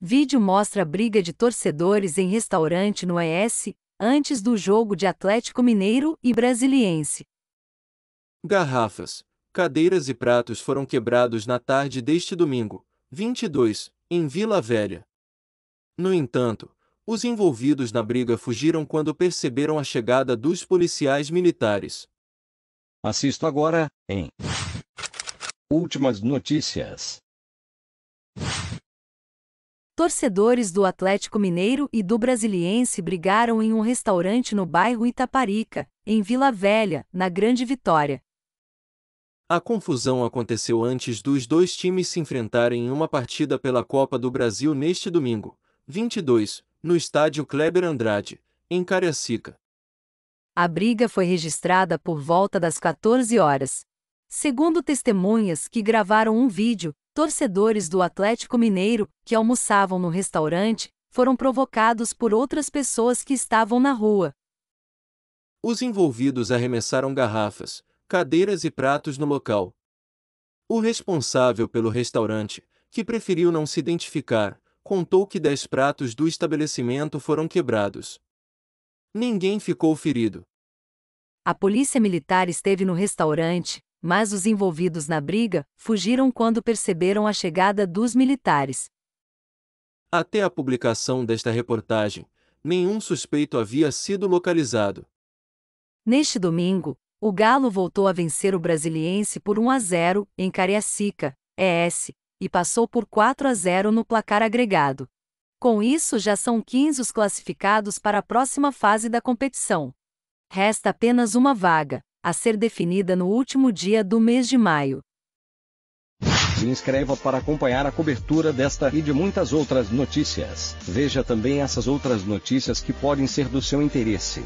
Vídeo mostra briga de torcedores em restaurante no ES, antes do jogo de Atlético Mineiro e Brasiliense. Garrafas, cadeiras e pratos foram quebrados na tarde deste domingo, 22, em Vila Velha. No entanto, os envolvidos na briga fugiram quando perceberam a chegada dos policiais militares. Assisto agora, em Últimas notícias torcedores do Atlético Mineiro e do Brasiliense brigaram em um restaurante no bairro Itaparica, em Vila Velha, na Grande Vitória. A confusão aconteceu antes dos dois times se enfrentarem em uma partida pela Copa do Brasil neste domingo, 22, no estádio Kleber Andrade, em Cariacica. A briga foi registrada por volta das 14 horas. Segundo testemunhas que gravaram um vídeo, torcedores do Atlético Mineiro, que almoçavam no restaurante, foram provocados por outras pessoas que estavam na rua. Os envolvidos arremessaram garrafas, cadeiras e pratos no local. O responsável pelo restaurante, que preferiu não se identificar, contou que dez pratos do estabelecimento foram quebrados. Ninguém ficou ferido. A polícia militar esteve no restaurante, mas os envolvidos na briga fugiram quando perceberam a chegada dos militares. Até a publicação desta reportagem, nenhum suspeito havia sido localizado. Neste domingo, o Galo voltou a vencer o Brasiliense por 1 a 0 em Cariacica, ES, e passou por 4 a 0 no placar agregado. Com isso, já são 15 os classificados para a próxima fase da competição. Resta apenas uma vaga, a ser definida no último dia do mês de maio. Se inscreva para acompanhar a cobertura desta e de muitas outras notícias. Veja também essas outras notícias que podem ser do seu interesse.